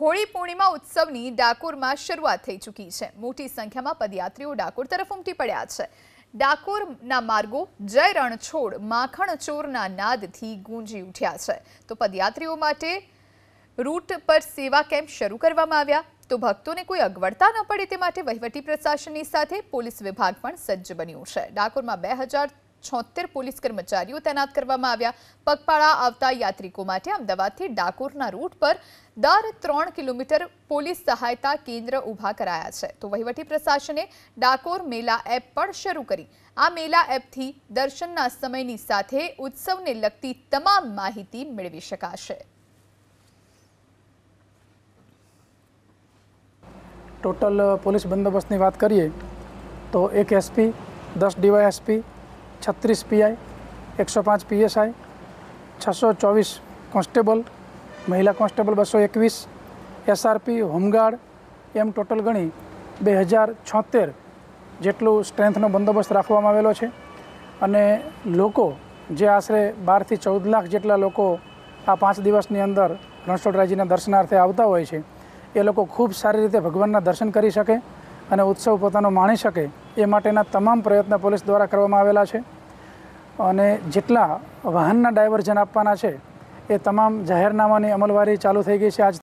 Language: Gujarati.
હોળી પૂર્ણિમા ઉત્સવની ડાકોરમાં શરૂઆત થઈ ચૂકી છે મોટી સંખ્યામાં પદયાત્રીઓ ડાકોર તરફ ઉમટી પડ્યા છે ડાકોરના માર્ગો જય રણછોડ માખણચોરના નાદથી ગુંજી ઉઠ્યા છે તો પદયાત્રીઓ માટે રૂટ પર સેવા કેમ્પ શરૂ કરવામાં આવ્યા તો ભક્તોને કોઈ અગવડતા ન પડે તે માટે વહીવટી પ્રશાસનની સાથે પોલીસ વિભાગ પણ સજ્જ બન્યું છે ડાકોરમાં બે હજાર છોતેર પોલીસ કર્મચારીઓ તૈનાત કરવામાં આવ્યા પગપાળા આવતા યાત્રિકો માટે અમદાવાદથી ડાકોરના રૂટ પર દર ત્રણ કિલોમીટર પોલીસ સહાયતા કેન્દ્ર ઊભા કરાયા છે તો વહીવટી પ્રશાસને ડાકોર મેલા એપ પણ શરૂ કરી આ મેલા એપથી દર્શનના સમયની સાથે ઉત્સવને લગતી તમામ માહિતી મેળવી શકાશે ટોટલ પોલીસ બંદોબસ્તની વાત કરીએ તો એક એસપી દસ ડીવાયએસપી છત્રીસ પીઆઈ એકસો પાંચ પીએસઆઈ છસો ચોવીસ કોન્સ્ટેબલ મહિલા કોન્સ્ટેબલ બસો એકવીસ એસઆરપી હોમગાર્ડ એમ ટોટલ ગણી બે હજાર છોતેર જેટલું સ્ટ્રેન્થનો બંદોબસ્ત રાખવામાં આવેલો છે અને લોકો જે આશરે બારથી ચૌદ લાખ જેટલા લોકો આ પાંચ દિવસની અંદર રણછોડરાયજીના દર્શનાર્થે આવતા હોય છે એ લોકો ખૂબ સારી રીતે ભગવાનના દર્શન કરી શકે અને ઉત્સવ પોતાનો માણી શકે એ માટેના તમામ પ્રયત્નો પોલીસ દ્વારા કરવામાં આવેલા છે અને જેટલા વાહનના ડાયવર્ઝન આપવાના છે એ તમામ જાહેરનામાની અમલવારી ચાલુ થઈ ગઈ છે આજ